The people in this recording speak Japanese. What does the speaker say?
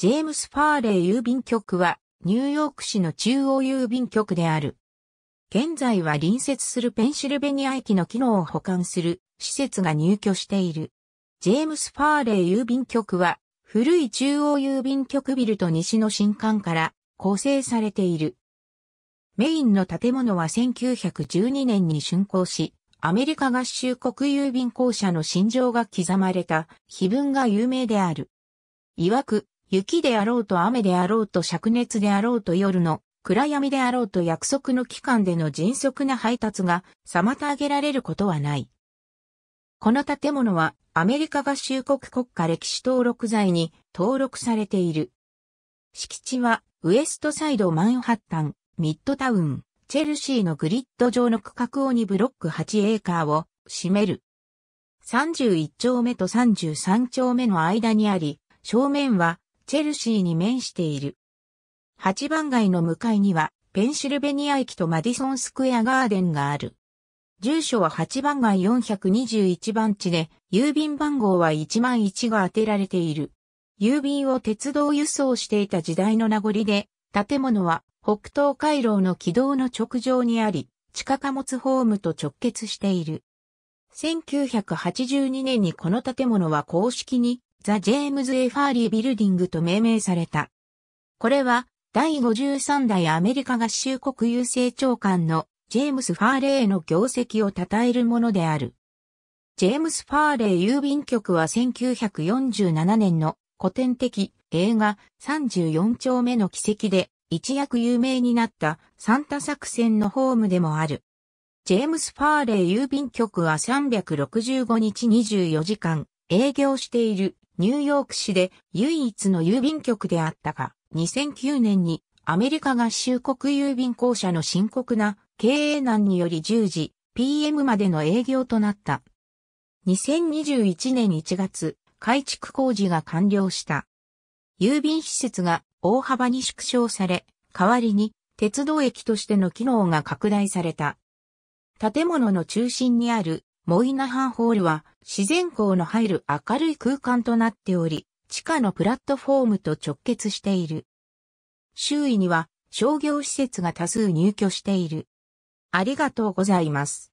ジェームス・ファーレイ郵便局は、ニューヨーク市の中央郵便局である。現在は隣接するペンシルベニア駅の機能を保管する施設が入居している。ジェームス・ファーレイ郵便局は、古い中央郵便局ビルと西の新館から構成されている。メインの建物は1912年に竣工し、アメリカ合衆国郵便公社の心情が刻まれた碑文が有名である。いわく、雪であろうと雨であろうと灼熱であろうと夜の暗闇であろうと約束の期間での迅速な配達が妨げられることはない。この建物はアメリカ合衆国国家歴史登録財に登録されている。敷地はウエストサイドマンハッタン、ミッドタウン、チェルシーのグリッド上の区画を2ブロック8エーカーを占める。31丁目と33丁目の間にあり、正面はチェルシーに面している。8番街の向かいには、ペンシルベニア駅とマディソンスクエアガーデンがある。住所は8番街421番地で、郵便番号は1万1が当てられている。郵便を鉄道輸送していた時代の名残で、建物は北東回廊の軌道の直上にあり、地下貨物ホームと直結している。1982年にこの建物は公式にザ・ジェームズ・エファーリー・ビルディングと命名された。これは、第53代アメリカ合衆国郵政長官のジェームス・ファーレーの業績を称えるものである。ジェームス・ファーレー郵便局は1947年の古典的映画34丁目の奇跡で一躍有名になったサンタ作戦のホームでもある。ジェームス・ファーレー郵便局は365日24時間営業しているニューヨーク市で唯一の郵便局であったが、2009年にアメリカ合衆国郵便公社の深刻な経営難により10時 PM までの営業となった。2021年1月、改築工事が完了した。郵便施設が大幅に縮小され、代わりに鉄道駅としての機能が拡大された。建物の中心にあるモイナハンホールは自然光の入る明るい空間となっており、地下のプラットフォームと直結している。周囲には商業施設が多数入居している。ありがとうございます。